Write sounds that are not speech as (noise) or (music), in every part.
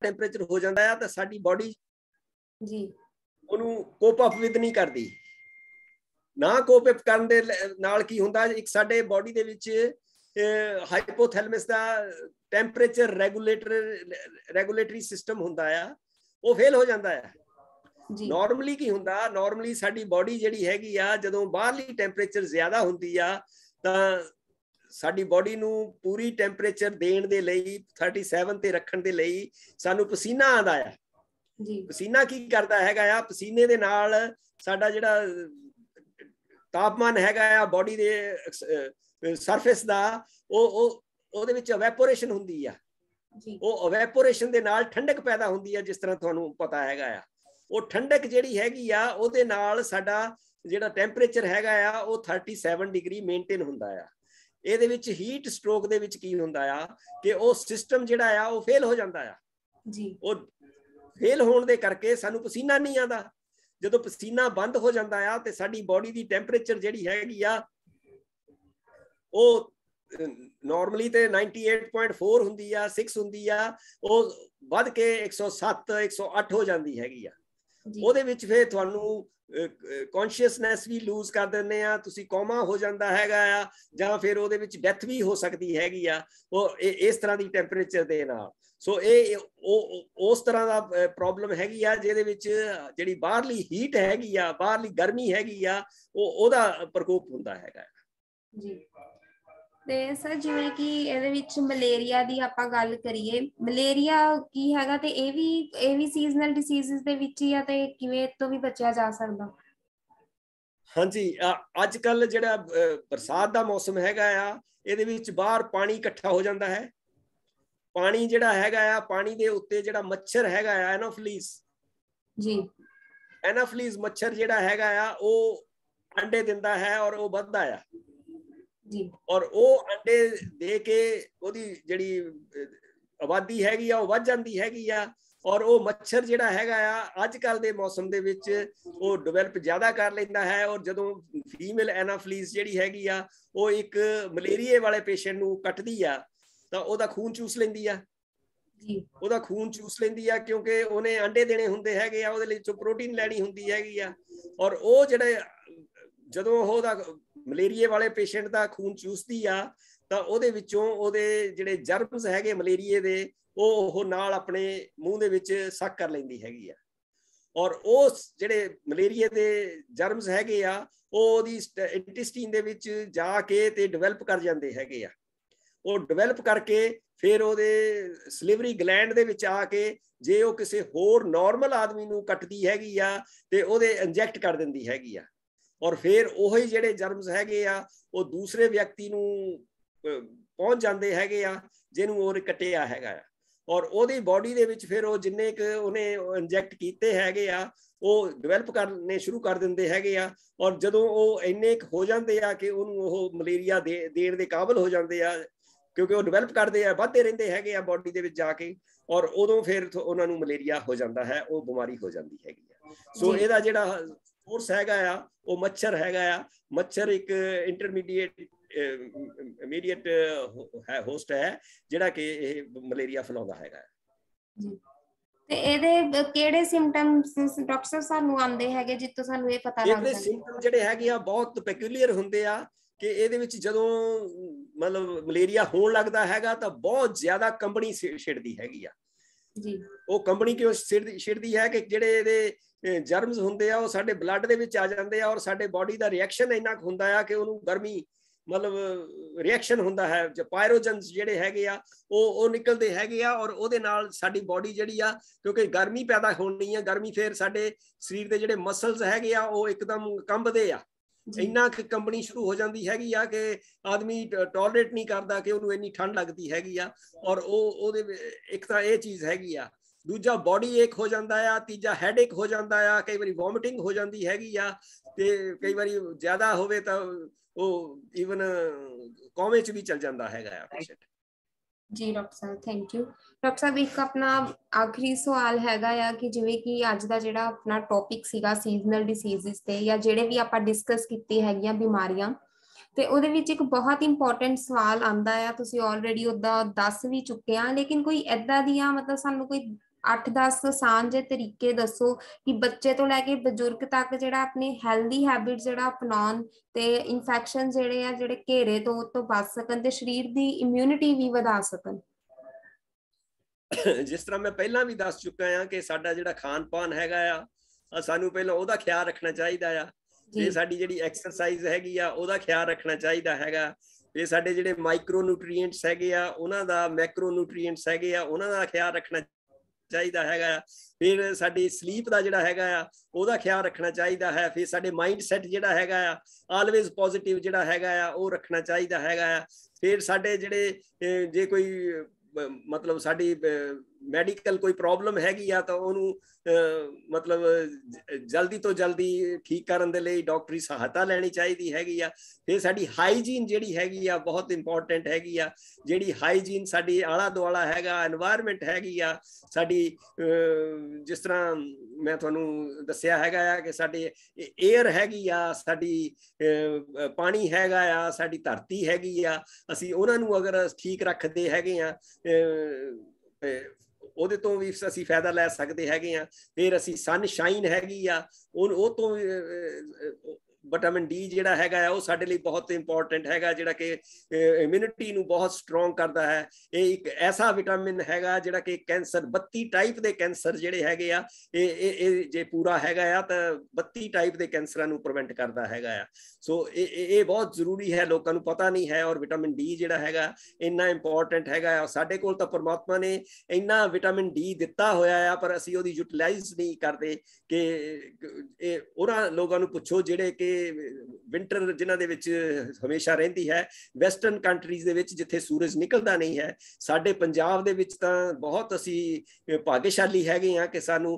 temperature ਹੋ ਜਾਂਦਾ ਆ ਤਾਂ ਸਾਡੀ ਬਾਡੀ ਜੀ ਉਹਨੂੰ ਕੋਪ ਅਪ ਵਿਦ ਨਹੀਂ ਕਰਦੀ ਨਾ ਕੋਪ ਅਪ ਕਰਨ ਦੇ ਨਾਲ ਕੀ ਹੁੰਦਾ ਇੱਕ ਸਾਡੇ ਬਾਡੀ ਦੇ ਵਿੱਚ ਹਾਈਪੋਥੈਲਮਸ ਦਾ ਟੈਂਪਰੇਚਰ ਰੈਗੂਲੇਟਰ ਰੈਗੂਲੇਟਰੀ ਸਿਸਟਮ ਹੁੰਦਾ ਆ ਉਹ ਫੇਲ ਹੋ ਜਾਂਦਾ ਆ ਜੀ ਨਾਰਮਲੀ ਕੀ ਹੁੰਦਾ ਨਾਰਮਲੀ ਸਾਡੀ ਬਾਡੀ ਜਿਹੜੀ ਹੈਗੀ ਆ ਜਦੋਂ ਬਾਹਰਲੀ ਟੈਂਪਰੇਚਰ ਜ਼ਿਆਦਾ ਹੁੰਦੀ ਆ ਤਾਂ ਸਾਡੀ ਬਾਡੀ ਨੂੰ ਪੂਰੀ ਟੈਂਪਰੇਚਰ ਦੇਣ ਦੇ ਲਈ 37 ਤੇ ਰੱਖਣ ਦੇ ਲਈ ਸਾਨੂੰ ਪਸੀਨਾ ਆਂਦਾ ਆ ਜੀ ਪਸੀਨਾ ਕੀ ਕਰਦਾ ਹੈਗਾ ਆ ਪਸੀਨੇ ਦੇ ਨਾਲ ਸਾਡਾ ਜਿਹੜਾ ਤਾਪਮਾਨ ਹੈਗਾ ਆ ਬਾਡੀ ਦੇ ਸਰਫੇਸ ਦਾ ਉਹ ਉਹ ਉਹਦੇ ਵਿੱਚ ਇਵੈਪੋਰੇਸ਼ਨ ਹੁੰਦੀ ਆ ਜੀ ਉਹ ਇਵੈਪੋਰੇਸ਼ਨ ਦੇ ਨਾਲ ਠੰਡਕ ਪੈਦਾ ਹੁੰਦੀ ਆ ਜਿਸ ਤਰ੍ਹਾਂ ਤੁਹਾਨੂੰ ਪਤਾ ਹੈਗਾ ਆ ਉਹ ਠੰਡਕ ਜਿਹੜੀ ਹੈਗੀ ਆ ਉਹਦੇ ਨਾਲ ਸਾਡਾ ਜਿਹੜਾ ਟੈਂਪਰੇਚਰ ਹੈਗਾ ਆ ਉਹ 37 ਡਿਗਰੀ ਮੇਨਟੇਨ ਹੁੰਦਾ ਆ ਇਹਦੇ ਵਿੱਚ ਹੀਟ ਸਟ੍ਰੋਕ ਦੇ ਵਿੱਚ ਕੀ ਹੁੰਦਾ ਆ ਕਿ ਉਹ ਸਿਸਟਮ ਜਿਹੜਾ ਆ ਉਹ ਫੇਲ ਹੋ ਜਾਂਦਾ ਆ ਜੀ ਉਹ ਫੇਲ ਹੋਣ ਦੇ ਕਰਕੇ ਸਾਨੂੰ ਪਸੀਨਾ ਨਹੀਂ ਆਉਂਦਾ ਜਦੋਂ ਪਸੀਨਾ ਬੰਦ ਹੋ ਜਾਂਦਾ ਆ ਤੇ ਸਾਡੀ ਬਾਡੀ ਦੀ ਟੈਂਪਰੇਚਰ ਜਿਹੜੀ ਹੈਗੀ ਆ ਉਹ ਨਾਰਮਲੀ ਤੇ 98.4 ਹੁੰਦੀ ਆ 6 ਹੁੰਦੀ ਆ ਉਹ ਵੱਧ ਕੇ 107 108 ਹੋ ਜਾਂਦੀ ਹੈਗੀ ਆ ਉਹਦੇ ਵਿੱਚ ਫੇਰ ਤੁਹਾਨੂੰ ਕੌਨਸ਼ੀਅਸਨੈਸ ਵੀ ਲੂਜ਼ ਕਰ ਦਿੰਦੇ ਆ ਤੁਸੀਂ ਕੋਮਾ ਹੋ ਜਾਂਦਾ ਹੈਗਾ ਆ ਜਾਂ ਫਿਰ ਉਹਦੇ ਵਿੱਚ ਡੈਥ ਵੀ ਹੋ ਸਕਦੀ ਹੈਗੀ ਆ ਉਹ ਇਸ ਤਰ੍ਹਾਂ ਦੀ ਟੈਂਪਰੇਚਰ ਦੇ ਨਾਲ ਸੋ ਇਹ ਉਹ ਉਸ ਤਰ੍ਹਾਂ ਦਾ ਪ੍ਰੋਬਲਮ ਹੈਗੀ ਆ ਜਿਹਦੇ ਵਿੱਚ ਜਿਹੜੀ ਬਾਹਰਲੀ ਹੀਟ ਹੈਗੀ ਆ ਬਾਹਰਲੀ ਗਰਮੀ ਹੈਗੀ ਆ ਉਹ ਉਹਦਾ ਪ੍ਰਕੋਪ ਹੁੰਦਾ ਹੈਗਾ ਜੀ ਤੇ ਸਰ ਜਿਵੇਂ ਕਿ ਇਹਦੇ ਵਿੱਚ ਮਲੇਰੀਆ ਦੀ ਆਪਾਂ ਗੱਲ ਕਰੀਏ ਮਲੇਰੀਆ ਕੀ ਹੈਗਾ ਤੇ ਇਹ ਵੀ ਇਹ ਵੀ ਸੀਜ਼ਨਲ ਡਿਸੀਜ਼ਸ ਦੇ ਵਿੱਚ ਹੀ ਆ ਤੇ ਕਿਵੇਂ ਤੋਂ ਵੀ ਬਚਿਆ ਜਾ ਸਕਦਾ ਹਾਂਜੀ ਅੱਜ ਕੱਲ ਜਿਹੜਾ ਬਰਸਾਤ ਦਾ ਮੌਸਮ ਹੈਗਾ ਆ ਇਹਦੇ ਵਿੱਚ ਬਾਹਰ ਪਾਣੀ ਇਕੱਠਾ ਹੋ ਜਾਂਦਾ ਹੈ ਪਾਣੀ ਜਿਹੜਾ ਹੈਗਾ ਆ ਪਾਣੀ ਦੇ ਉੱਤੇ ਜਿਹੜਾ ਮੱਛਰ ਹੈਗਾ ਆ ਐਨੋਫਲੀਸ ਜੀ ਐਨੋਫਲੀਸ ਮੱਛਰ ਜਿਹੜਾ ਹੈਗਾ ਆ ਉਹ ਅੰਡੇ ਦਿੰਦਾ ਹੈ ਔਰ ਉਹ ਵੱਧਦਾ ਆ ਜੀ ਔਰ ਉਹ ਅੰਡੇ ਦੇ ਕੇ ਉਹਦੀ ਜਿਹੜੀ ਆਬਾਦੀ ਹੈਗੀ ਆ ਉਹ ਵੱਧ ਜਾਂਦੀ ਹੈਗੀ ਆ ਔਰ ਉਹ ਮੱਛਰ ਜਿਹੜਾ ਹੈਗਾ ਆ ਅੱਜ ਕੱਲ ਦੇ ਮੌਸਮ ਦੇ ਵਿੱਚ ਉਹ ਡਿਵੈਲਪ ਜ਼ਿਆਦਾ ਕਰ ਲੈਂਦਾ ਹੈ ਔਰ ਜਦੋਂ ਫੀਮੇਲ ਐਨਾਫਲੀਸ ਜਿਹੜੀ ਹੈਗੀ ਆ ਉਹ ਇੱਕ ਮਲੇਰੀਏ ਵਾਲੇ ਪੇਸ਼ੈਂਟ ਨੂੰ ਕੱਟਦੀ ਆ ਤਾਂ ਉਹਦਾ ਖੂਨ ਚੂਸ ਲੈਂਦੀ ਆ ਜੀ ਉਹਦਾ ਖੂਨ ਚੂਸ ਲੈਂਦੀ ਆ ਕਿਉਂਕਿ ਉਹਨੇ ਅੰਡੇ ਦੇਣੇ ਹੁੰਦੇ ਹੈਗੇ ਆ ਉਹਦੇ ਲਈ ਚੋ ਪ੍ਰੋਟੀਨ ਲੈਣੀ ਹੁੰਦੀ ਹੈਗੀ ਆ ਔਰ ਉਹ ਜਿਹੜੇ ਜਦੋਂ ਉਹਦਾ ਮਲੇਰੀਏ ਵਾਲੇ ਪੇਸ਼ੈਂਟ ਦਾ ਖੂਨ ਚੂਸਦੀ ਆ ਤਾਂ ਉਹਦੇ ਵਿੱਚੋਂ ਉਹਦੇ ਜਿਹੜੇ ਜਰਮਸ ਹੈਗੇ ਮਲੇਰੀਏ ਦੇ ਉਹ ਉਹ ਨਾਲ ਆਪਣੇ ਮੂੰਹ ਦੇ ਵਿੱਚ ਸੱਕ ਕਰ ਲੈਂਦੀ ਹੈਗੀ ਆ ਔਰ ਉਸ ਜਿਹੜੇ ਮਲੇਰੀਏ ਦੇ ਜਰਮਸ ਹੈਗੇ ਆ ਉਹ ਉਹਦੀ ਇੰਟੈਸਟਾਈਨ ਦੇ ਵਿੱਚ ਜਾ ਕੇ ਤੇ ਡਿਵੈਲਪ ਕਰ ਜਾਂਦੇ ਹੈਗੇ ਆ ਉਹ ਡਿਵੈਲਪ ਕਰਕੇ ਫਿਰ ਉਹਦੇ ਸਲਿਵਰੀ ਗਲੈਂਡ ਦੇ ਵਿੱਚ ਆ ਕੇ ਜੇ ਉਹ ਕਿਸੇ ਹੋਰ ਨਾਰਮਲ ਆਦਮੀ ਨੂੰ ਕੱਟਦੀ ਹੈਗੀ ਆ ਤੇ ਉਹਦੇ ਇੰਜੈਕਟ ਕਰ ਦਿੰਦੀ ਹੈਗੀ ਆ ਔਰ ਫਿਰ ਉਹੀ ਜਿਹੜੇ ਜਰਮਸ ਹੈਗੇ ਆ ਉਹ ਦੂਸਰੇ ਵਿਅਕਤੀ ਨੂੰ ਪਹੁੰਚ ਜਾਂਦੇ ਹੈਗੇ ਆ ਜਿਹਨੂੰ ਉਹ ਕਟਿਆ ਹੈਗਾ ਔਰ ਉਹਦੀ ਬਾਡੀ ਦੇ ਵਿੱਚ ਫਿਰ ਉਹ ਜਿੰਨੇ ਕ ਉਹਨੇ ਇੰਜੈਕਟ ਕੀਤੇ ਹੈਗੇ ਆ ਉਹ ਡਿਵੈਲਪ ਕਰਨੇ ਸ਼ੁਰੂ ਕਰ ਦਿੰਦੇ ਹੈਗੇ ਆ ਔਰ ਜਦੋਂ ਉਹ ਇੰਨੇ ਕ ਹੋ ਜਾਂਦੇ ਆ ਕਿ ਉਹਨੂੰ ਉਹ ਮਲੇਰੀਆ ਦੇਣ ਦੇ ਕਾਬਲ ਹੋ ਜਾਂਦੇ ਆ ਕਿਉਂਕਿ ਉਹ ਡਿਵੈਲਪ ਕਰਦੇ ਆ ਵੱਧਦੇ ਰਹਿੰਦੇ ਹੈਗੇ ਆ ਬਾਡੀ ਦੇ ਵਿੱਚ ਜਾ ਕੇ ਔਰ ਉਦੋਂ ਫਿਰ ਉਹਨਾਂ ਨੂੰ ਮਲੇਰੀਆ ਹੋ ਜਾਂਦਾ ਹੈ ਉਹ ਬਿਮਾਰੀ ਹੋ ਜਾਂਦੀ ਹੈਗੀ ਆ ਸੋ ਇਹਦਾ ਜਿਹੜਾ ਫੋਰਸ ਹੈਗਾ ਆ ਉਹ ਮੱਛਰ ਹੈਗਾ ਆ ਮੱਛਰ ਇੱਕ ਇੰਟਰਮੀਡੀਏਟ ਇਮੀਡੀਏਟ ਹੈ ਹੋਸਟ ਹੈ ਜਿਹੜਾ ਕਿ ਇਹ ਮਲੇਰੀਆ ਫੈਲਾਉਂਦਾ ਹੈਗਾ ਜੀ ਤੇ ਇਹਦੇ ਕਿਹੜੇ ਸਿੰਪਟਮਸ ਡਾਕਟਰ ਸਾਹਿਬ ਸਾਨੂੰ ਆਉਂਦੇ ਹੈਗੇ ਜਿੱਤੋਂ ਸਾਨੂੰ ਇਹ ਪਤਾ ਲੱਗਦਾ ਇਹਦੇ ਸਿੰਪਟਮ ਜਿਹੜੇ ਹੈਗੇ ਆ ਬਹੁਤ ਪੈਕੂਲੀਅਰ ਹੁੰਦੇ ਆ ਕਿ ਇਹਦੇ ਵਿੱਚ ਜਦੋਂ ਮਤਲਬ ਮਲੇਰੀਆ ਹੋਣ ਲੱਗਦਾ ਹੈਗਾ ਤਾਂ ਬਹੁਤ ਜ਼ਿਆਦਾ ਕੰਬਣੀ ਛਿੜਦੀ ਹੈਗੀ ਆ ਜੀ ਉਹ ਕੰਪਨੀ ਕਿਉਂ ਛਿੜਦੀ ਹੈ ਕਿ ਜਿਹੜੇ ਇਹਦੇ ਜਰਮਸ ਹੁੰਦੇ ਆ ਉਹ ਸਾਡੇ ਬਲੱਡ ਦੇ ਵਿੱਚ ਆ ਜਾਂਦੇ ਆ ਔਰ ਸਾਡੇ ਬਾਡੀ ਦਾ ਰਿਐਕਸ਼ਨ ਇੰਨਾ ਹੁੰਦਾ ਆ ਕਿ ਉਹਨੂੰ ਗਰਮੀ ਮਤਲਬ ਰਿਐਕਸ਼ਨ ਹੁੰਦਾ ਹੈ ਜੋ ਪਾਇਰੋਜਨਸ ਜਿਹੜੇ ਹੈਗੇ ਆ ਉਹ ਉਹ ਨਿਕਲਦੇ ਹੈਗੇ ਆ ਔਰ ਉਹਦੇ ਨਾਲ ਸਾਡੀ ਬਾਡੀ ਜਿਹੜੀ ਆ ਕਿਉਂਕਿ ਗਰਮੀ ਪੈਦਾ ਹੋਣੀ ਆ ਗਰਮੀ ਫੇਰ ਸਾਡੇ ਸਰੀਰ ਦੇ ਜਿਹੜੇ ਮਸਲਸ ਹੈਗੇ ਆ ਉਹ ਇੱਕਦਮ ਕੰਬਦੇ ਆ ਇੰਨਾ ਕਿ ਕੰਪਨੀ ਸ਼ੁਰੂ ਹੋ ਜਾਂਦੀ ਹੈਗੀ ਆ ਕਿ ਆਦਮੀ ਟੋਲਰੇਟ ਨਹੀਂ ਕਰਦਾ ਕਿ ਉਹਨੂੰ ਇੰਨੀ ਠੰਡ ਲੱਗਦੀ ਹੈਗੀ ਆ ਔਰ ਉਹ ਉਹਦੇ ਇੱਕ ਤਾਂ ਇਹ ਚੀਜ਼ ਹੈਗੀ ਆ ਦੂਜਾ ਬਾਡੀ ਏਕ ਹੋ ਜਾਂਦਾ ਆ ਤੀਜਾ ਹੈਡ ਏਕ ਹੋ ਜਾਂਦਾ ਆ ਕਈ ਵਾਰੀ ਵੋਮਿਟਿੰਗ ਹੋ ਜਾਂਦੀ ਹੈਗੀ ਆ ਤੇ ਕਈ ਵਾਰੀ ਜ਼ਿਆਦਾ ਹੋਵੇ ਤਾਂ ਉਹ ਇਵਨ ਕੋਮੇ ਚ ਵੀ ਚਲ ਜਾਂਦਾ ਹੈਗਾ ਆ ਪੇਸ਼ੈਂਟ ਜੀ ਡਾਕਟਰ ਸਾਹਿਬ ਥੈਂਕ ਯੂ ਡਾਕਟਰ ਸਾਹਿਬ ਇੱਕ ਆਪਣਾ ਆਖਰੀ ਸਵਾਲ ਹੈਗਾ ਆ ਕਿ ਜਿਵੇਂ ਕਿ ਅੱਜ ਦਾ ਜਿਹੜਾ ਆਪਣਾ ਟੌਪਿਕ ਸੀਗਾ ਸੀਜ਼ਨਲ ਡਿਸੀਜ਼ਸ ਤੇ ਜਾਂ ਜਿਹੜੇ ਵੀ ਆਪਾਂ ਡਿਸਕਸ ਕੀਤੀ ਹੈਗੀਆਂ ਬਿਮਾਰੀਆਂ ਤੇ ਉਹਦੇ ਵਿੱਚ ਇੱਕ ਬਹੁਤ ਇੰਪੋਰਟੈਂਟ ਸਵਾਲ ਆਂਦਾ ਆ ਤੁਸੀਂ ਆਲਰੇਡੀ ਉਹਦਾ ਦੱਸ ਵੀ ਚੁੱਕੇ ਆ ਲੇਕਿਨ ਕੋਈ ਐਦਾਂ ਦੀਆਂ ਮਤਲਬ ਸਾਨੂੰ ਕੋਈ 8-10 ਸਾਂਝ ਦੇ ਤਰੀਕੇ ਦੱਸੋ ਕਿ ਬੱਚੇ ਤੋਂ ਲੈ ਕੇ ਬਜ਼ੁਰਗ ਤੱਕ ਜਿਹੜਾ ਆਪਣੀ ਹੈਲਦੀ ਹੈਬਿਟ ਜਿਹੜਾ ਅਪਣਾਉਣ ਤੇ ਇਨਫੈਕਸ਼ਨ ਜਿਹੜੇ ਆ ਜਿਹੜੇ ਘੇਰੇ ਤੋਂ ਤੋਂ ਬਚ ਸਕਣ ਤੇ ਸਰੀਰ ਦੀ ਇਮਿਊਨਿਟੀ ਵੀ ਵਧਾ ਸਕਣ ਜਿਸ ਤਰ੍ਹਾਂ ਮੈਂ ਪਹਿਲਾਂ ਵੀ ਦੱਸ ਚੁੱਕਾ ਹਾਂ ਕਿ ਸਾਡਾ ਜਿਹੜਾ ਖਾਣ ਪਾਣ ਹੈਗਾ ਆ ਸਾਨੂੰ ਪਹਿਲਾਂ ਉਹਦਾ ਖਿਆਲ ਰੱਖਣਾ ਚਾਹੀਦਾ ਆ ਇਹ ਸਾਡੀ ਜਿਹੜੀ ਐਕਸਰਸਾਈਜ਼ ਹੈਗੀ ਆ ਉਹਦਾ ਖਿਆਲ ਰੱਖਣਾ ਚਾਹੀਦਾ ਹੈਗਾ ਇਹ ਸਾਡੇ ਜਿਹੜੇ ਮਾਈਕਰੋ ਨਿਊਟ੍ਰੀਐਂਟਸ ਹੈਗੇ ਆ ਉਹਨਾਂ ਦਾ ਮੈਕਰੋ ਨਿਊਟ੍ਰੀਐਂਟਸ ਹੈਗੇ ਆ ਉਹਨਾਂ ਦਾ ਖਿਆਲ ਰੱਖਣਾ ਚਾਹੀਦਾ ਹੈਗਾ ਫਿਰ ਸਾਡੀ ਸਲੀਪ ਦਾ ਜਿਹੜਾ ਹੈਗਾ ਆ ਉਹਦਾ ਖਿਆਲ ਰੱਖਣਾ ਚਾਹੀਦਾ ਹੈ ਫਿਰ ਸਾਡੇ ਮਾਈਂਡ ਸੈਟ ਜਿਹੜਾ ਹੈਗਾ ਆ ਆਲਵੇਜ਼ ਪੋਜ਼ਿਟਿਵ ਜਿਹੜਾ ਹੈਗਾ ਆ ਉਹ ਰੱਖਣਾ ਚਾਹੀਦਾ ਹੈਗਾ ਆ ਫਿਰ ਸਾਡੇ ਜਿਹੜੇ ਜੇ ਕੋਈ ਮਤਲਬ ਸਾਡੀ ਮੈਡੀਕਲ ਕੋਈ ਪ੍ਰੋਬਲਮ ਹੈਗੀ ਆ ਤਾਂ ਉਹਨੂੰ ਮਤਲਬ ਜਲਦੀ ਤੋਂ ਜਲਦੀ ਠੀਕ ਕਰਨ ਦੇ ਲਈ ਡਾਕਟਰੀ ਸਹਾਇਤਾ ਲੈਣੀ ਚਾਹੀਦੀ ਹੈਗੀ ਆ ਫਿਰ ਸਾਡੀ ਹਾਈਜੀਨ ਜਿਹੜੀ ਹੈਗੀ ਆ ਬਹੁਤ ਇੰਪੋਰਟੈਂਟ ਹੈਗੀ ਆ ਜਿਹੜੀ ਹਾਈਜੀਨ ਸਾਡੀ ਆਲਾ ਦੁਆਲਾ ਹੈਗਾ এনवायरमेंट ਹੈਗੀ ਆ ਸਾਡੀ ਜਿਸ ਤਰ੍ਹਾਂ ਮੈਂ ਤੁਹਾਨੂੰ ਦੱਸਿਆ ਹੈਗਾ ਆ ਕਿ ਸਾਡੇ 에ਅਰ ਹੈਗੀ ਆ ਸਾਡੀ ਪਾਣੀ ਹੈਗਾ ਆ ਸਾਡੀ ਧਰਤੀ ਹੈਗੀ ਆ ਅਸੀਂ ਉਹਨਾਂ ਨੂੰ ਅਗਰ ਠੀਕ ਰੱਖਦੇ ਹੈਗੇ ਆ ਉਹਦੇ ਤੋਂ ਵੀ ਅਸੀਂ ਫਾਇਦਾ ਲੈ ਸਕਦੇ ਹੈਗੇ ਆ ਫਿਰ ਅਸੀਂ ਸਨ ਸ਼ਾਈਨ ਹੈਗੀ ਆ ਉਹ ਤੋਂ ਵਿਟਾਮਿਨ ਡੀ ਜਿਹੜਾ ਹੈਗਾ ਆ ਉਹ ਸਾਡੇ ਲਈ ਬਹੁਤ ਇੰਪੋਰਟੈਂਟ ਹੈਗਾ ਜਿਹੜਾ ਕਿ ਇਮਿਊਨਿਟੀ ਨੂੰ ਬਹੁਤ ਸਟਰੋਂਗ ਕਰਦਾ ਹੈ ਇਹ ਇੱਕ ਐਸਾ ਵਿਟਾਮਿਨ ਹੈਗਾ ਜਿਹੜਾ ਕਿ ਕੈਂਸਰ 32 ਟਾਈਪ ਦੇ ਕੈਂਸਰ ਜਿਹੜੇ ਹੈਗੇ ਆ ਇਹ ਇਹ ਜੇ ਪੂਰਾ ਹੈਗਾ ਆ ਤਾਂ 32 ਟਾਈਪ ਦੇ ਕੈਂਸਰਾਂ ਨੂੰ ਪ੍ਰੀਵੈਂਟ ਕਰਦਾ ਹੈਗਾ ਆ ਸੋ ਇਹ ਇਹ ਬਹੁਤ ਜ਼ਰੂਰੀ ਹੈ ਲੋਕਾਂ ਨੂੰ ਪਤਾ ਨਹੀਂ ਹੈ ਔਰ ਵਿਟਾਮਿਨ ਡੀ ਜਿਹੜਾ ਹੈਗਾ ਇੰਨਾ ਇੰਪੋਰਟੈਂਟ ਹੈਗਾ ਆ ਸਾਡੇ ਕੋਲ ਤਾਂ ਪਰਮਾਤਮਾ ਨੇ ਇੰਨਾ ਵਿਟਾਮਿਨ ਡੀ ਦਿੱਤਾ ਹੋਇਆ ਆ ਪਰ ਅਸੀਂ ਉਹਦੀ ਯੂਟਿਲਾਈਜ਼ ਨਹੀਂ ਕਰਦੇ ਕਿ ਇਹ ਉਹਨਾਂ ਲੋਕਾਂ ਨੂੰ ਪੁੱਛੋ ਜਿਹੜੇ ਕਿ ਵਿੰਟਰ ਜਿਨ੍ਹਾਂ ਦੇ ਵਿੱਚ ਹਮੇਸ਼ਾ ਰਹਿੰਦੀ ਹੈ ਵੈਸਟਰਨ ਕੰਟਰੀਜ਼ ਦੇ ਵਿੱਚ ਜਿੱਥੇ ਸੂਰਜ ਨਿਕਲਦਾ ਨਹੀਂ ਹੈ ਸਾਡੇ ਪੰਜਾਬ ਦੇ ਵਿੱਚ ਤਾਂ ਬਹੁਤ ਅਸੀਂ ਭਾਗਸ਼ਾਲੀ ਹੈਗੇ ਆ ਕਿ ਸਾਨੂੰ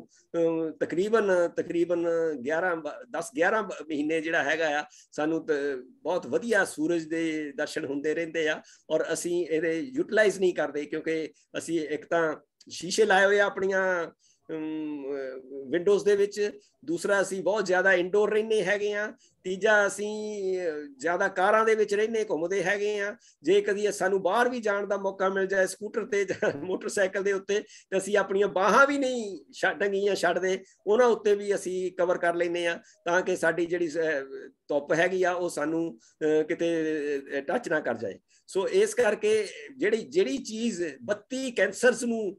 ਤਕਰੀਬਨ ਤਕਰੀਬਨ 11 10 11 ਮਹੀਨੇ ਜਿਹੜਾ ਹੈਗਾ ਆ ਸਾਨੂੰ ਬਹੁਤ ਵਧੀਆ ਸੂਰਜ ਦੇ ਦਰਸ਼ਨ ਹੁੰਦੇ ਰਹਿੰਦੇ ਆ ਔਰ ਅਸੀਂ ਇਹਦੇ ਯੂਟਿਲਾਈਜ਼ ਨਹੀਂ ਕਰਦੇ ਕਿਉਂਕਿ ਅਸੀਂ ਇੱਕ ਤਾਂ ਸ਼ੀਸ਼ੇ ਲਾਏ ਹੋਏ ਆ ਆਪਣੀਆਂ ਵਿੰਡੋਜ਼ ਦੇ ਵਿੱਚ ਦੂਸਰਾ ਅਸੀਂ ਬਹੁਤ ਜ਼ਿਆਦਾ ਇਨਡੋਰ ਰਹਿੰਦੇ ਹੈਗੇ ਆ ਤੀਜਾ ਅਸੀਂ ਜ਼ਿਆਦਾ ਕਾਰਾਂ ਦੇ ਵਿੱਚ ਰਹਿੰਦੇ ਘੁੰਮਦੇ ਹੈਗੇ ਆ ਜੇ ਕਦੀ ਸਾਨੂੰ ਬਾਹਰ ਵੀ ਜਾਣ ਦਾ ਮੌਕਾ ਮਿਲ ਜਾਏ ਸਕੂਟਰ ਤੇ ਜਾਂ ਮੋਟਰਸਾਈਕਲ ਦੇ ਉੱਤੇ ਤੇ ਅਸੀਂ ਆਪਣੀਆਂ ਬਾਹਾਂ ਵੀ ਨਹੀਂ ਛੱਡਣਗੀਆਂ ਛੱਡਦੇ ਉਹਨਾਂ ਉੱਤੇ ਵੀ ਅਸੀਂ ਕਵਰ ਕਰ ਲੈਨੇ ਆ ਤਾਂ ਕਿ ਸਾਡੀ ਜਿਹੜੀ ਧੁੱਪ ਹੈਗੀ ਆ ਉਹ ਸਾਨੂੰ ਕਿਤੇ ਟੱਚ ਨਾ ਕਰ ਜਾਏ ਸੋ ਇਸ ਕਰਕੇ ਜਿਹੜੀ ਜਿਹੜੀ ਚੀਜ਼ 32 ਕੈਂਸਰਸ ਨੂੰ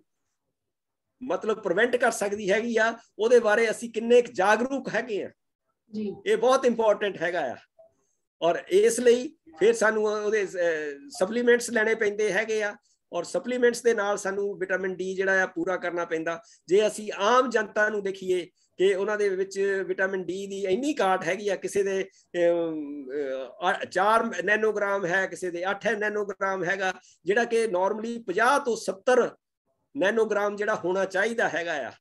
ਮਤਲਬ ਪ੍ਰੀਵੈਂਟ ਕਰ ਸਕਦੀ ਹੈਗੀ ਆ ਉਹਦੇ ਬਾਰੇ ਅਸੀਂ ਕਿੰਨੇ ਕੁ ਜਾਗਰੂਕ ਹੈਗੇ ਆ ਜੀ ਇਹ ਬਹੁਤ ਇੰਪੋਰਟੈਂਟ ਹੈਗਾ ਆ ਔਰ ਇਸ ਲਈ ਫਿਰ ਸਾਨੂੰ ਉਹਦੇ ਸਪਲੀਮੈਂਟਸ ਲੈਣੇ ਪੈਂਦੇ ਹੈਗੇ ਆ ਔਰ ਸਪਲੀਮੈਂਟਸ ਦੇ ਨਾਲ ਸਾਨੂੰ ਵਿਟਾਮਿਨ ਡੀ ਜਿਹੜਾ ਆ ਪੂਰਾ ਕਰਨਾ ਪੈਂਦਾ ਜੇ ਅਸੀਂ ਆਮ ਜਨਤਾ ਨੂੰ ਦੇਖੀਏ ਕਿ ਉਹਨਾਂ ਦੇ ਵਿੱਚ ਵਿਟਾਮਿਨ ਡੀ ਦੀ ਇੰਨੀ ਘਾਟ ਹੈਗੀ ਆ ਕਿਸੇ ਦੇ 4 ਨੈਨੋਗ੍ਰਾਮ ਹੈ ਕਿਸੇ ਦੇ 8 ਨੈਨੋਗ੍ਰਾਮ ਹੈਗਾ ਜਿਹੜਾ ਕਿ ਨਾਰਮਲੀ 50 ਤੋਂ 70 ਨੈਨੋਗ੍ਰਾਮ ਜਿਹੜਾ ਹੋਣਾ ਚਾਹੀਦਾ ਹੈਗਾ ਆ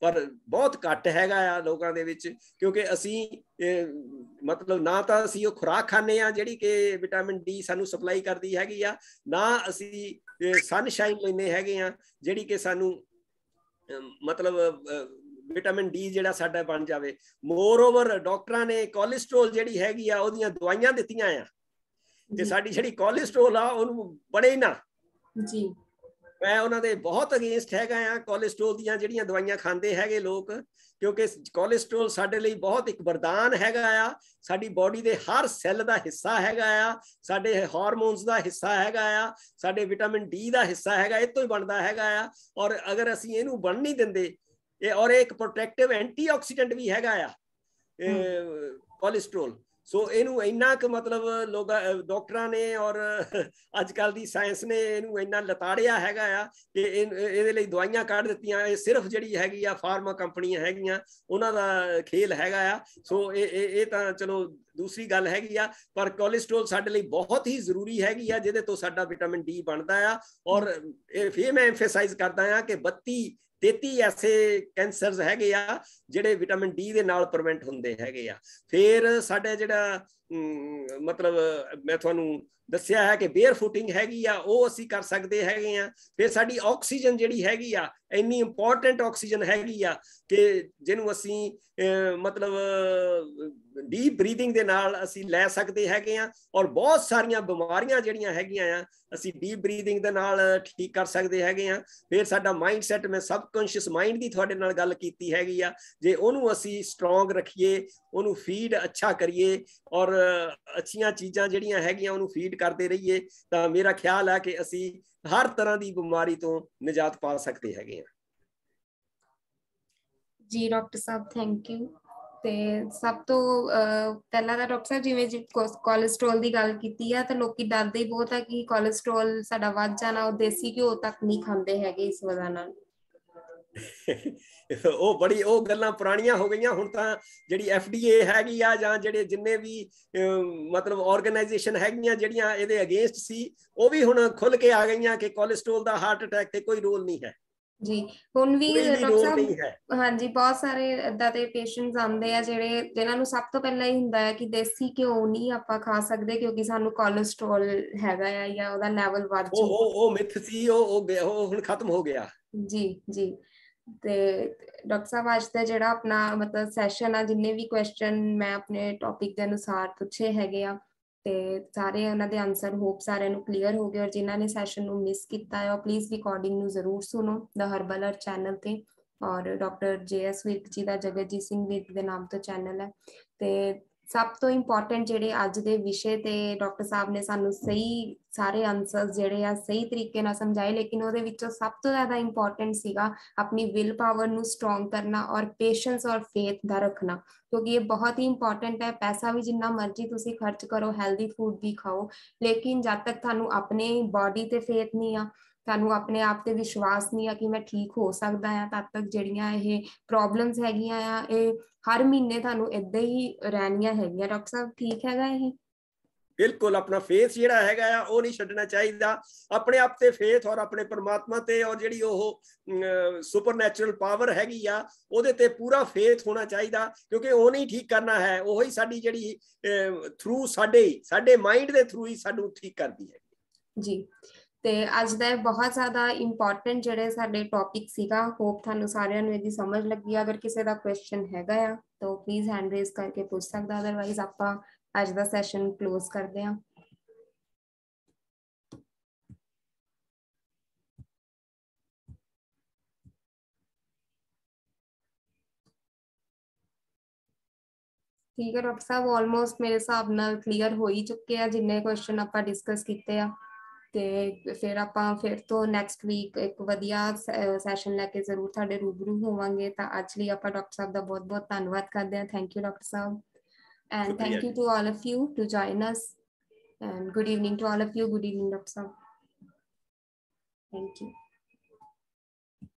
ਪਰ ਬਹੁਤ ਘੱਟ ਹੈਗਾ ਆ ਲੋਕਾਂ ਦੇ ਵਿੱਚ ਕਿਉਂਕਿ ਅਸੀਂ ਮਤਲਬ ਨਾ ਤਾਂ ਅਸੀਂ ਉਹ ਖੁਰਾਕ ਖਾਂਦੇ ਆ ਜਿਹੜੀ ਕਿ ਵਿਟਾਮਿਨ ਡੀ ਸਾਨੂੰ ਸਪਲਾਈ ਕਰਦੀ ਹੈਗੀ ਆ ਨਾ ਅਸੀਂ ਸਨਸ਼ਾਈਨ ਲੈਨੇ ਹੈਗੇ ਆ ਜਿਹੜੀ ਕਿ ਸਾਨੂੰ ਮਤਲਬ ਵਿਟਾਮਿਨ ਡੀ ਜਿਹੜਾ ਸਾਡਾ ਬਣ ਜਾਵੇ ਮੋਰ ਓਵਰ ਡਾਕਟਰਾਂ ਨੇ ਕੋਲੇਸਟ੍ਰੋਲ ਜਿਹੜੀ ਹੈਗੀ ਆ ਉਹਦੀਆਂ ਦਵਾਈਆਂ ਦਿੱਤੀਆਂ ਆ ਤੇ ਸਾਡੀ ਜਿਹੜੀ ਕੋਲੇਸਟ੍ਰੋਲ ਆ ਉਹਨੂੰ ਬੜੇ ਨਾ ਜੀ ਮੈਂ ਉਹਨਾਂ ਦੇ ਬਹੁਤ ਅਗੇਂਸਟ ਹੈਗਾ ਆ ਕੋਲੇਸਟ੍ਰੋਲ ਦੀਆਂ ਜਿਹੜੀਆਂ ਦਵਾਈਆਂ ਖਾਂਦੇ ਹੈਗੇ ਲੋਕ ਕਿਉਂਕਿ ਕੋਲੇਸਟ੍ਰੋਲ ਸਾਡੇ ਲਈ ਬਹੁਤ ਇੱਕ ਵਰਦਾਨ ਹੈਗਾ ਆ ਸਾਡੀ ਬਾਡੀ ਦੇ ਹਰ ਸੈੱਲ ਦਾ ਹਿੱਸਾ ਹੈਗਾ ਆ ਸਾਡੇ ਹਾਰਮੋਨਸ ਦਾ ਹਿੱਸਾ ਹੈਗਾ ਆ ਸਾਡੇ ਵਿਟਾਮਿਨ ਡੀ ਦਾ ਹਿੱਸਾ ਹੈਗਾ ਇਹ ਤੋਂ ਹੀ ਬਣਦਾ ਹੈਗਾ ਆ ਔਰ ਅਗਰ ਅਸੀਂ ਇਹਨੂੰ ਬਣ ਨਹੀਂ ਦਿੰਦੇ ਇਹ ਔਰ ਇੱਕ ਪ੍ਰੋਟੈਕਟਿਵ ਐਂਟੀਆਕਸੀਡੈਂਟ ਵੀ ਹੈਗਾ ਆ ਇਹ ਕੋਲੇਸਟ੍ਰੋਲ ਸੋ ਇਹਨੂੰ ਇੰਨਾ ਕਿ ਮਤਲਬ ਲੋਗਾ ਡਾਕਟਰਾਂ ਨੇ ਔਰ (laughs) ਅੱਜ ਕੱਲ ਦੀ ਸਾਇੰਸ ਨੇ ਇਹਨੂੰ ਇੰਨਾ ਲਤਾੜਿਆ ਹੈਗਾ ਆ ਕਿ ਇਹਦੇ ਲਈ ਦਵਾਈਆਂ ਕੱਢ ਦਿੱਤੀਆਂ ਇਹ ਸਿਰਫ ਜਿਹੜੀ ਹੈਗੀ ਆ ਫਾਰਮਾ ਕੰਪਨੀਆਂ ਹੈਗੀਆਂ ਉਹਨਾਂ ਦਾ ਖੇਲ ਹੈਗਾ ਆ ਸੋ ਇਹ ਇਹ ਤਾਂ ਚਲੋ ਦੂਸਰੀ ਗੱਲ ਹੈਗੀ ਆ ਪਰ ਕੋਲੇਸਟ੍ਰੋਲ ਸਾਡੇ ਲਈ ਬਹੁਤ ਹੀ ਜ਼ਰੂਰੀ ਹੈਗੀ ਆ ਜਿਹਦੇ ਤੋਂ ਸਾਡਾ ਵਿਟਾਮਿਨ ਡੀ ਬਣਦਾ ਆ ਔਰ ਇਹ ਫੇਰ ਮੈਂ ਐਮਫਸਾਈਜ਼ ਕਰਦਾ ਆ ਕਿ 32 ਤੇਤੀ ਐਸੇ ਕੈਂਸਰਸ ਹੈਗੇ ਆ ਜਿਹੜੇ ਵਿਟਾਮਿਨ ਡੀ ਦੇ ਨਾਲ ਪ੍ਰਵੈਂਟ ਹੁੰਦੇ ਹੈਗੇ ਆ ਫਿਰ ਸਾਡੇ ਜਿਹੜਾ ਮਤਲਬ ਮੈਂ ਤੁਹਾਨੂੰ ਦੱਸਿਆ ਹੈ ਕਿ ਬੇਅਰ ਫੁਟਿੰਗ ਹੈਗੀ ਆ ਉਹ ਅਸੀਂ ਕਰ ਸਕਦੇ ਹੈਗੇ ਆ ਫਿਰ ਸਾਡੀ ਆਕਸੀਜਨ ਜਿਹੜੀ ਹੈਗੀ ਆ ਇੰਨੀ ਇੰਪੋਰਟੈਂਟ ਆਕਸੀਜਨ ਹੈਗੀ ਆ ਕਿ ਜਿਹਨੂੰ ਅਸੀਂ ਮਤਲਬ ਡੀਪ ਬਰੀਥਿੰਗ ਦੇ ਨਾਲ ਅਸੀਂ ਲੈ ਸਕਦੇ ਹੈਗੇ ਆ ਔਰ ਬਹੁਤ ਸਾਰੀਆਂ ਬਿਮਾਰੀਆਂ ਜਿਹੜੀਆਂ ਹੈਗੀਆਂ ਆ ਅਸੀਂ ਡੀਪ ਬਰੀਥਿੰਗ ਦੇ ਨਾਲ ਠੀਕ ਕਰ ਸਕਦੇ ਹੈਗੇ ਆ ਫਿਰ ਸਾਡਾ ਮਾਈਂਡ ਸੈਟ ਮੈਂ ਸਬਕੌਂਸ਼ੀਅਸ ਮਾਈਂਡ ਦੀ ਤੁਹਾਡੇ ਨਾਲ ਗੱਲ ਕੀਤੀ ਹੈਗੀ ਆ ਜੇ ਉਹਨੂੰ ਅਸੀਂ ਸਟਰੋਂਗ ਰੱਖੀਏ ਉਹਨੂੰ ਫੀਡ ਅੱਛਾ ਕਰੀਏ ਔਰ ਅੱਛੀਆਂ ਚੀਜ਼ਾਂ ਜਿਹੜੀਆਂ ਹੈਗੀਆਂ ਉਹਨੂੰ ਫੀਡ ਕਰਦੇ ਰਹੀਏ ਤਾਂ ਮੇਰਾ ਖਿਆਲ ਹੈ ਕਿ ਅਸੀਂ ਹਰ ਤਰ੍ਹਾਂ ਦੀ ਬਿਮਾਰੀ ਤੋਂ ਨਜਾਤ ਪਾ ਸਕਦੇ ਹੈਗੇ ਆ ਜੀ ਡਾਕਟਰ ਸਾਹਿਬ ਥੈਂਕ ਯੂ ਤੇ ਸਭ ਤੋਂ ਪਹਿਲਾਂ ਤਾਂ ਡਾਕਟਰ ਸਾਹਿਬ ਜਿਵੇਂ ਜੀ ਕੋਲੇਸਟ੍ਰੋਲ ਦੀ ਗੱਲ ਕੀਤੀ ਆ ਤਾਂ ਲੋਕੀ ਡਰਦੇ ਹੀ ਬਹੁਤ ਆ ਕਿ ਕੋਲੇਸਟ੍ਰੋਲ ਸਾਡਾ ਵੱਧ ਜਾਣਾ ਉਹ ਦੇਸੀ ਘਿਓ ਤੱਕ ਨਹੀਂ ਖਾਂਦੇ ਹੈਗੇ ਇਸ ਵਜ੍ਹਾ ਨਾਲ (laughs) ਉਹ ਬੜੀ ਉਹ ਗੱਲਾਂ ਪੁਰਾਣੀਆਂ ਹੋ ਗਈਆਂ ਹੁਣ ਤਾਂ ਜਿਹੜੀ ਐਫਡੀਏ ਹੈਗੀ ਆ ਜਾਂ ਜਿਹੜੇ ਜਿੰਨੇ ਵੀ ਮਤਲਬ ਆਰਗੇਨਾਈਜੇਸ਼ਨ ਹੈਗੀਆਂ ਜਿਹੜੀਆਂ ਇਹਦੇ ਅਗੇਂਸਟ ਸੀ ਉਹ ਵੀ ਹੁਣ ਖੁੱਲ ਕੇ ਆ ਗਈਆਂ ਕਿ ਕੋਲੇਸਟ੍ਰੋਲ ਦਾ ਹਾਰਟ ਅਟੈਕ ਤੇ ਕੋਈ ਰੋਲ ਨਹੀਂ ਹੈ ਜੀ ਹੁਣ ਵੀ ਡਾਕਟਰ ਸਾਹਿਬ ਹਾਂਜੀ ਬਹੁਤ ਸਾਰੇ ਇਦਾਂ ਦੇ ਪੇਸ਼ੈਂਟਸ ਆਉਂਦੇ ਆ ਜਿਹੜੇ ਜਿਨ੍ਹਾਂ ਨੂੰ ਸਭ ਤੋਂ ਪਹਿਲਾਂ ਹੀ ਹੁੰਦਾ ਹੈ ਕਿ ਦੇਸੀ ਘਿਓ ਨਹੀਂ ਆਪਾਂ ਖਾ ਸਕਦੇ ਕਿਉਂਕਿ ਸਾਨੂੰ ਕੋਲੇਸਟ੍ਰੋਲ ਹੈਗਾ ਆ ਜਾਂ ਉਹਦਾ ਲੈਵਲ ਵੱਧ ਉਹ ਉਹ ਮਿਥ ਸੀ ਉਹ ਉਹ ਹੁਣ ਖਤਮ ਹੋ ਗਿਆ ਜੀ ਜੀ ਤੇ ਡਾਕਟਰ ਸਾਹਿਬ ਅੱਜ ਦਾ ਜਿਹੜਾ ਆਪਣਾ ਮਤਲਬ ਸੈਸ਼ਨ ਆ ਜਿੰਨੇ ਵੀ ਕੁਐਸਚਨ ਮੈਂ ਆਪਣੇ ਟੌਪਿਕ ਦੇ ਅਨੁਸਾਰ ਪੁੱਛੇ ਹੈਗੇ ਆ ਤੇ ਸਾਰੇ ਉਹਨਾਂ ਦੇ ਆਨਸਰ ਹੋਪ ਸਾਰਿਆਂ ਨੂੰ ਕਲੀਅਰ ਹੋ ਗਏ ਔਰ ਜਿਨ੍ਹਾਂ ਨੇ ਸੈਸ਼ਨ ਨੂੰ ਮਿਸ ਕੀਤਾ ਹੈ ਉਹ ਪਲੀਜ਼ ਰਿਕਾਰਡਿੰਗ ਨੂੰ ਜ਼ਰੂਰ ਸੁਣੋ ਦ ਹਰਬਲਰ ਚੈਨਲ ਤੇ ਔਰ ਡਾਕਟਰ ਜੇ ਐਸ ਵਿਰਕ ਜੀ ਦਾ ਜਗਤਜੀਤ ਸਿੰਘ ਵਿਰਕ ਦੇ ਨਾਮ ਤੋਂ ਚੈਨਲ ਹੈ ਤੇ ਸਭ ਤੋਂ ਇੰਪੋਰਟੈਂਟ ਜਿਹੜੇ ਅੱਜ ਦੇ ਵਿਸ਼ੇ ਤੇ ਡਾਕਟਰ ਸਾਹਿਬ ਨੇ ਸਾਨੂੰ ਸਹੀ ਸਾਰੇ ਆਨਸਰਸ ਜਿਹੜੇ ਆ ਸਹੀ ਤਰੀਕੇ ਨਾਲ ਸਮਝਾਏ ਲੇਕਿਨ ਉਹਦੇ ਵਿੱਚੋਂ ਸਭ ਤੋਂ ਜ਼ਿਆਦਾ ਇੰਪੋਰਟੈਂਟ ਸੀਗਾ ਆਪਣੀ ਵਿਲ ਪਾਵਰ ਨੂੰ ਸਟਰੋਂਗ ਕਰਨਾ ਔਰ ਪੇਸ਼ੈਂਸ ਔਰ ਫੇਥ ਦਾ ਰੱਖਣਾ ਕਿਉਂਕਿ ਇਹ ਬਹੁਤ ਹੀ ਇੰਪੋਰਟੈਂਟ ਹੈ ਪੈਸਾ ਵੀ ਜਿੰਨਾ ਮਰਜ਼ੀ ਤੁਸੀਂ ਖਰਚ ਕਰੋ ਹੈਲਦੀ ਫੂਡ ਵੀ ਖਾਓ ਲੇਕਿਨ ਜਦ ਤੱਕ ਤੁਹਾਨੂੰ ਆਪਣੇ ਬਾਡੀ ਤੇ ਫੇਥ ਨਹੀਂ ਆ ਸਾਨੂੰ ਆਪਣੇ ਆਪ ਤੇ ਵਿਸ਼ਵਾਸ ਨਹੀਂ ਆ ਕਿ ਮੈਂ ਠੀਕ ਹੋ ਸਕਦਾ ਆ ਤਦ ਤੱਕ ਜਿਹੜੀਆਂ ਇਹ ਪ੍ਰੋਬਲਮਸ ਹੈਗੀਆਂ ਆ ਇਹ ਹਰ ਮਹੀਨੇ ਤੁਹਾਨੂੰ ਇਦਾਂ ਹੀ ਰਹਿਣੀਆਂ ਹੈਗੀਆਂ ਡਾਕਟਰ ਸਾਹਿਬ ਠੀਕ ਹੈਗਾ ਇਹ ਬਿਲਕੁਲ ਆਪਣਾ ਫੇਸ ਜਿਹੜਾ ਹੈਗਾ ਆ ਉਹ ਨਹੀਂ ਛੱਡਣਾ ਚਾਹੀਦਾ ਆਪਣੇ ਆਪ ਤੇ ਫੇਥ ਔਰ ਆਪਣੇ ਪਰਮਾਤਮਾ ਤੇ ਔਰ ਜਿਹੜੀ ਉਹ ਸੁਪਰਨੈਚੁਰਲ ਪਾਵਰ ਹੈਗੀ ਆ ਉਹਦੇ ਤੇ ਪੂਰਾ ਫੇਥ ਹੋਣਾ ਚਾਹੀਦਾ ਕਿਉਂਕਿ ਉਹ ਨਹੀਂ ਠੀਕ ਕਰਨਾ ਹੈ ਉਹ ਹੀ ਸਾਡੀ ਜਿਹੜੀ ਥਰੂ ਸਾਡੇ ਸਾਡੇ ਮਾਈਂਡ ਦੇ ਥਰੂ ਹੀ ਸਾਨੂੰ ਠੀਕ ਕਰਦੀ ਹੈ ਜੀ ਤੇ ਅੱਜ ਦਾ ਬਹੁਤ ਜ਼ਿਆਦਾ ਇੰਪੋਰਟੈਂਟ ਜਿਹੜੇ ਸਾਡੇ ਟੌਪਿਕ ਸੀਗਾ ਹੋਪ ਤੁਹਾਨੂੰ ਸਾਰਿਆਂ ਨੂੰ ਇਹਦੀ ਸਮਝ ਲੱਗੀ ਅਗਰ ਕਿਸੇ ਦਾ ਕੁਐਸਚਨ ਹੈਗਾ ਆ ਤਾਂ ਪਲੀਜ਼ ਹੈਂਡ ਰੇਜ਼ ਕਰਕੇ ਪੁੱਛ ਸਕਦਾ ਅਦਰਵਾਈਜ਼ ਆਪਾਂ ਅੱਜ ਦਾ ਸੈਸ਼ਨ ক্লোਜ਼ ਕਰਦੇ ਹਾਂ ਠੀਕ ਹੈ ਡਾਕਟਰ ਸਾਹਿਬ ਆਲਮੋਸਟ ਮੇਰੇ ਹਿਸਾਬ ਨਾਲ ਕਲੀਅਰ ਹੋ ਹੀ ਚੁੱਕੇ ਆ ਜਿੰਨੇ ਕੁਐਸਚਨ ਆਪਾਂ ਡਿਸਕਸ ਕੀਤੇ ਆ ਤੇ ਫਿਰ ਆਪਾਂ ਫਿਰ ਤੋਂ ਨੈਕਸਟ ਵੀਕ ਇੱਕ ਵਧੀਆ ਸੈਸ਼ਨ ਲੈ ਕੇ ਜ਼ਰੂਰ ਤੁਹਾਡੇ ਰੂਬਰੂ ਹੋਵਾਂਗੇ ਤਾਂ ਅੱਜ ਲਈ ਆਪਾਂ ਡਾਕਟਰ ਸਾਹਿਬ ਦਾ ਬਹੁਤ-ਬਹੁਤ ਧੰਨਵਾਦ ਕਰਦੇ ਹਾਂ ਥੈਂਕ ਯੂ ਡਾਕਟਰ ਸਾਹਿਬ and thank you to all of you to join us and good evening to all of you good evening doctor ਸਾਹਿਬ ਥੈਂਕ ਯੂ